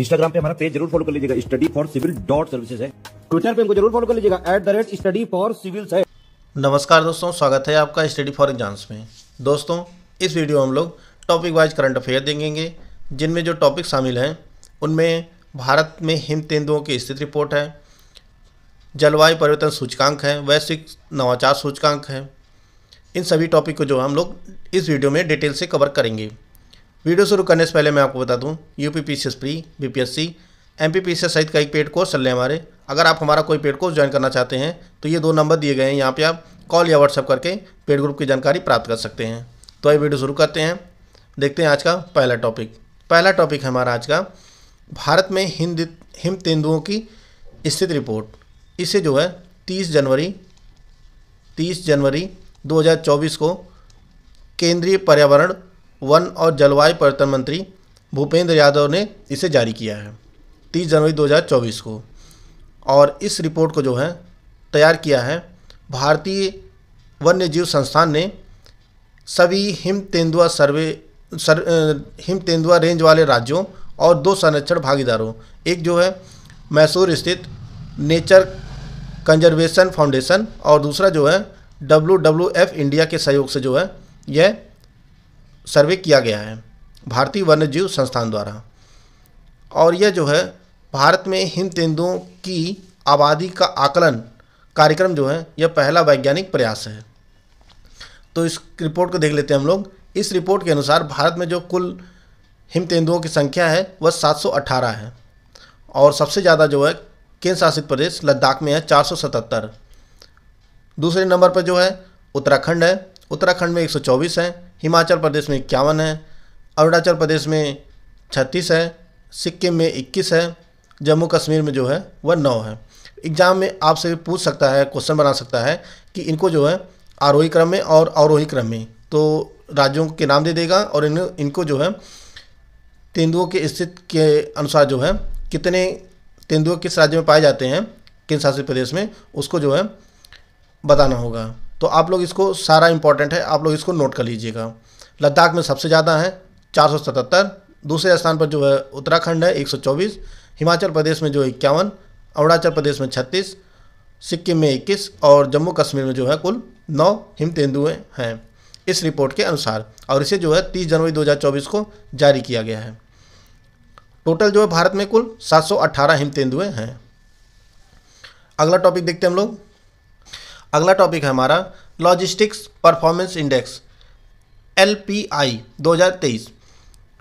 Instagram पे हमारा page जरूर फॉलो कर लीजिएगा study for civil dot services है ट्विटर पे हमको जरूर फॉलो कर लीजिएगा at the rate study for civil है नमस्कार दोस्तों स्वागत है आपका स्टडी फॉर एग्जाम्स में दोस्तों इस वीडियो में हम लोग टॉपिक वाइज करंट अफेयर देखेंगे जिनमें जो टॉपिक शामिल हैं उनमें भारत में हिम तेंदुओं की स्थिति रिपोर्ट है जलवायु परिवर्तन सूचकांक है वैश्विक नवाचार सूचकांक है इन सभी टॉपिक को जो हम लोग इस वीडियो में डिटेल से कवर करेंगे वीडियो शुरू करने से पहले मैं आपको बता दूं U P S C pre B P S C M P P S C कई पेड कोर्स चल रहे हैं हमारे अगर आप हमारा कोई पेड कोर्स ज्वाइन करना चाहते हैं तो ये दो नंबर दिए गए हैं यहाँ पे आप कॉल या व्हाट्सअप करके पेड ग्रुप की जानकारी प्राप्त कर सकते हैं तो ये वीडियो शुरू करते हैं देखते हैं आज का पहला टॉपिक पहला टॉपिक है हमारा आज का भारत में हिंद हिम तेंदुओं की स्थिति रिपोर्ट इसे जो है तीस जनवरी तीस जनवरी 2024 को केंद्रीय पर्यावरण वन और जलवायु परिवर्तन मंत्री भूपेंद्र यादव ने इसे जारी किया है 30 जनवरी 2024 को और इस रिपोर्ट को जो है तैयार किया है भारतीय वन्य जीव संस्थान ने सभी हिम तेंदुआ सर्वे सर, हिम तेंदुआ रेंज वाले राज्यों और दो संरक्षण भागीदारों एक जो है मैसूर स्थित नेचर कंजर्वेशन फाउंडेशन और दूसरा जो है डब्ल्यू इंडिया के सहयोग से जो है यह सर्वे किया गया है भारतीय वन्यजीव संस्थान द्वारा और यह जो है भारत में हिम तेंदुओं की आबादी का आकलन कार्यक्रम जो है यह पहला वैज्ञानिक प्रयास है तो इस रिपोर्ट को देख लेते हैं हम लोग इस रिपोर्ट के अनुसार भारत में जो कुल हिम तेंदुओं की संख्या है वह 718 है और सबसे ज़्यादा जो है केंद्र शासित प्रदेश लद्दाख में है 477 दूसरे नंबर पर जो है उत्तराखंड है उत्तराखंड में 124 है हिमाचल प्रदेश में इक्यावन है अरुणाचल प्रदेश में छत्तीस है सिक्किम में इक्कीस है जम्मू कश्मीर में जो है वह नौ है एग्ज़ाम में आपसे पूछ सकता है क्वेश्चन बना सकता है कि इनको जो है आरोही क्रम में और अवरोही क्रम में तो राज्यों के नाम दे देगा और इन इनको जो है तेंदुओं के स्थिति के अनुसार जो है कितने तेंदुए किस राज्य में पाए जाते हैं किन शासित प्रदेश में उसको जो है बताना होगा तो आप लोग इसको सारा इंपॉर्टेंट है आप लोग इसको नोट कर लीजिएगा लद्दाख में सबसे ज़्यादा है चार दूसरे स्थान पर जो है उत्तराखंड है 124 हिमाचल प्रदेश में जो इक्यावन अरुणाचल प्रदेश में 36 सिक्किम में 21 और जम्मू कश्मीर में जो है कुल नौ हिम तेंदुए हैं इस रिपोर्ट के अनुसार और इसे जो है 30 जनवरी 2024 को जारी किया गया है टोटल जो है भारत में कुल 718 हिम तेंदुए हैं अगला टॉपिक देखते हैं हम लोग अगला टॉपिक है हमारा logistics performance index L P I दो हज़ार तेईस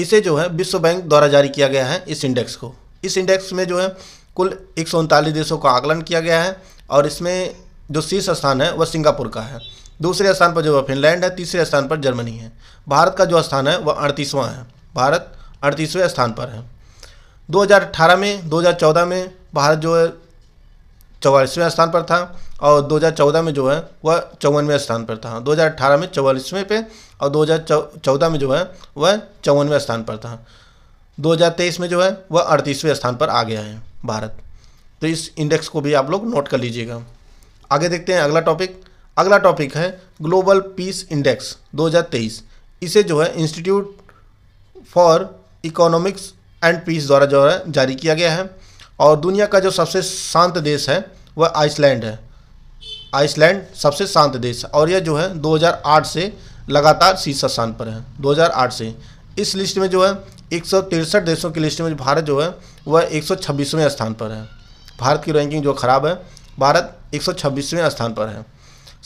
इसे जो है विश्व बैंक द्वारा जारी किया गया है इस इंडेक्स को इस इंडेक्स में जो है कुल एक सौ उनतालीस देशों का आकलन किया गया है और इसमें जो शीर्ष स्थान है वह सिंगापुर का है दूसरे स्थान पर जो है फिनलैंड है तीसरे स्थान पर जर्मनी है भारत का जो स्थान है वह अड़तीसवां है भारत अड़तीसवें स्थान पर है 2018 में 2014 में भारत जो है चौवालीसवें स्थान पर था और 2014 में जो है वह चौवनवें स्थान पर था 2018 में चौवालीसवें पे और 2014 में जो है वह चौवनवें स्थान पर था 2023 में जो है वह अड़तीसवें स्थान पर आ गया है भारत तो इस इंडेक्स को भी आप लोग नोट कर लीजिएगा आगे देखते हैं अगला टॉपिक अगला टॉपिक है ग्लोबल पीस इंडेक्स 2023 इसे जो है institute for economics and peace द्वारा जो है जारी किया गया है और दुनिया का जो सबसे शांत देश है वह आइसलैंड है आइसलैंड सबसे शांत देश और यह जो है 2008 से लगातार शीर्ष स्थान पर है 2008 से इस लिस्ट में जो है एक देशों की लिस्ट में भारत जो है वह एक स्थान पर है भारत की रैंकिंग जो खराब है भारत एक स्थान पर है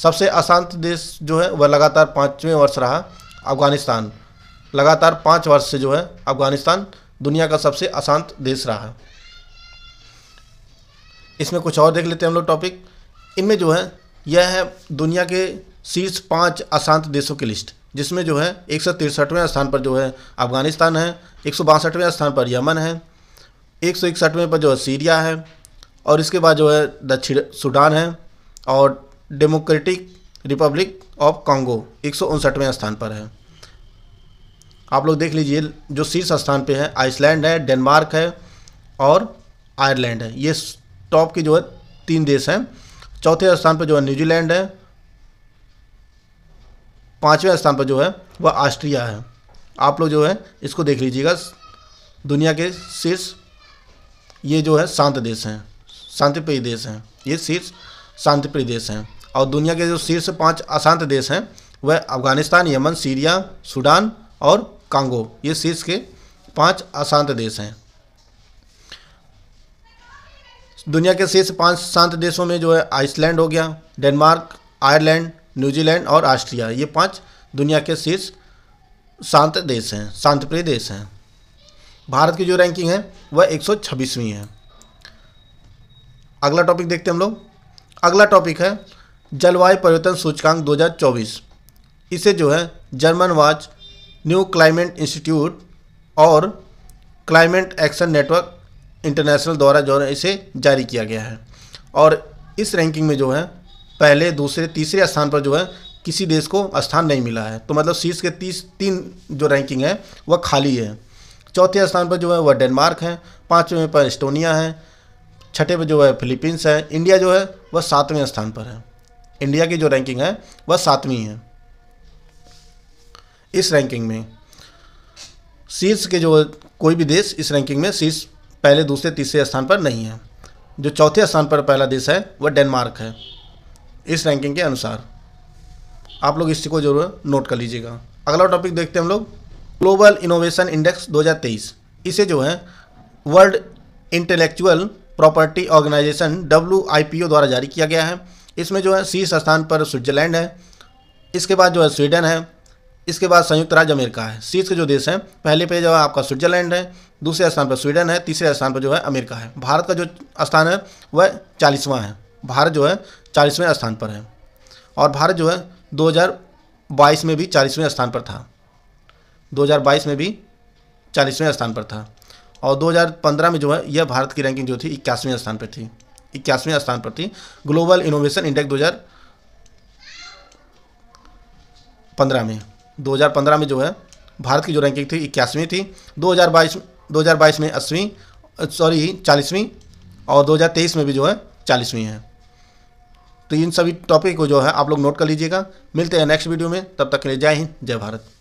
सबसे अशांत देश जो है वह लगातार पाँचवें वर्ष रहा अफगानिस्तान लगातार पाँच वर्ष से जो है अफगानिस्तान दुनिया का सबसे अशांत देश रहा है इसमें कुछ और देख लेते हैं हम लोग टॉपिक इनमें जो है यह है दुनिया के शीर्ष पाँच अशांत देशों की लिस्ट जिसमें जो है एक सौ तिरसठवें स्थान पर जो है अफगानिस्तान है एक सौ बासठवें स्थान पर यमन है एक सौ इकसठवें पर जो है सीरिया है और इसके बाद जो है दक्षिण सूडान है और डेमोक्रेटिक रिपब्लिक ऑफ कांगो एक स्थान पर है आप लोग देख लीजिए जो शीर्ष स्थान पे है आइसलैंड है डेनमार्क है और आयरलैंड है ये टॉप के जो है तीन देश हैं चौथे स्थान पर जो है न्यूजीलैंड है पाँचवें स्थान पर जो है वह ऑस्ट्रिया है आप लोग जो है इसको देख लीजिएगा दुनिया के शीर्ष ये जो है शांत देश हैं शांतिप्रिय देश हैं ये शीर्ष शांतिप्रिय देश हैं और दुनिया के जो शीर्ष पांच अशांत देश हैं वह अफगानिस्तान यमन सीरिया सूडान और कांगो ये शीर्ष के पांच अशांत देश हैं दुनिया के शीर्ष पाँच शांत देशों में जो है आइसलैंड हो गया डेनमार्क आयरलैंड न्यूजीलैंड और ऑस्ट्रिया ये पाँच दुनिया के शीर्ष शांत देश हैं शांत प्रिय देश हैं भारत की जो रैंकिंग है वह एक है अगला टॉपिक देखते हैं हम लोग अगला टॉपिक है जलवायु परिवर्तन सूचकांक 2024 इसे जो है German watch new climate institute और क्लाइमेट एक्शन नेटवर्क इंटरनेशनल द्वारा जो है इसे जारी किया गया है और इस रैंकिंग में जो है पहले दूसरे तीसरे स्थान पर जो है किसी देश को स्थान नहीं मिला है तो मतलब शीर्ष के तीस तीन जो रैंकिंग है वह खाली है चौथे स्थान पर जो है वह डेनमार्क है पाँचवें पर एस्टोनिया है छठे पर जो है फिलीपींस है इंडिया जो है वह सातवें स्थान पर है इंडिया की जो रैंकिंग है वह सातवीं है इस रैंकिंग में शीर्ष के जो कोई भी देश इस रैंकिंग में शीर्ष पहले दूसरे तीसरे स्थान पर नहीं है जो चौथे स्थान पर पहला देश है वह डेनमार्क है इस रैंकिंग के अनुसार आप लोग इसी को जरूर नोट कर लीजिएगा अगला टॉपिक देखते हैं हम लोग ग्लोबल इनोवेशन इंडेक्स 2023 इसे जो है world intellectual property organisation W द्वारा जारी किया गया है इसमें जो है शीर्ष स्थान पर स्विट्जरलैंड है इसके बाद जो है स्वीडन है इसके बाद संयुक्त राज्य अमेरिका है शीर्ष के जो देश हैं पहले पे जो है आपका स्विट्जरलैंड है दूसरे स्थान पर स्वीडन है तीसरे स्थान पर जो है अमेरिका है भारत का जो स्थान है वह चालीसवां है भारत जो है चालीसवें स्थान पर है और भारत जो है दो में भी चालीसवें स्थान पर था दो में भी चालीसवें स्थान पर था और 2015 में जो है यह भारत की रैंकिंग जो थी इक्यासवें स्थान पर थी इक्यासवें स्थान पर थी ग्लोबल इनोवेशन इंडेक्स 2015 में 2015 में जो है भारत की जो रैंकिंग थी इक्यासवीं थी 2022 2022 में अस्वीं सॉरी चालीसवीं और 2023 में भी जो है चालीसवीं है तो इन सभी टॉपिक को जो है आप लोग नोट कर लीजिएगा मिलते हैं नेक्स्ट वीडियो में तब तक के लिए जय हिंद जय भारत